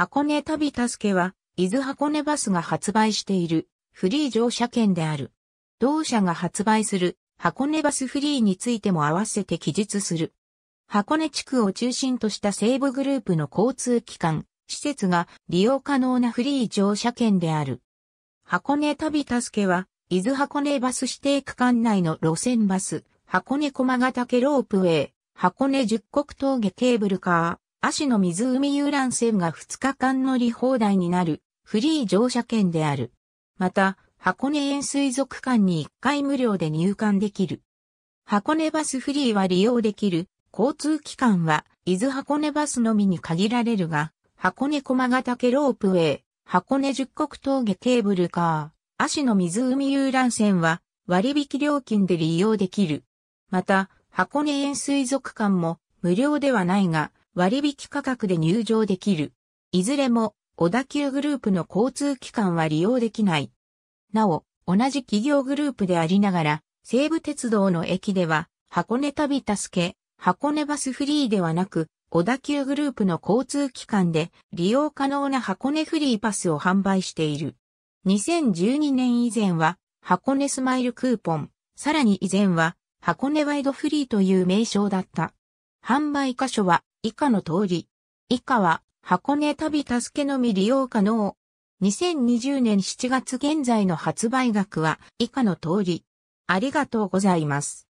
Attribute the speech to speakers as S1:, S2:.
S1: 箱根旅助けは、伊豆箱根バスが発売しているフリー乗車券である。同社が発売する箱根バスフリーについても合わせて記述する。箱根地区を中心とした西部グループの交通機関、施設が利用可能なフリー乗車券である。箱根旅助けは、伊豆箱根バス指定区間内の路線バス、箱根駒ヶ岳ロープウェイ、箱根十国峠ケーブルカー、足の湖遊覧船が2日間乗り放題になるフリー乗車券である。また、箱根園水族館に1回無料で入館できる。箱根バスフリーは利用できる。交通機関は、伊豆箱根バスのみに限られるが、箱根駒ヶ岳ロープウェイ、箱根十国峠ケーブルカー、足の湖遊覧船は割引料金で利用できる。また、箱根園水族館も無料ではないが、割引価格で入場できる。いずれも小田急グループの交通機関は利用できない。なお、同じ企業グループでありながら、西武鉄道の駅では、箱根旅助け、箱根バスフリーではなく、小田急グループの交通機関で利用可能な箱根フリーパスを販売している。2012年以前は、箱根スマイルクーポン、さらに以前は、箱根ワイドフリーという名称だった。販売箇所は、以下の通り。以下は、箱根旅助けのみ利用可能。2020年7月現在の発売額は以下の通り。ありがとうございます。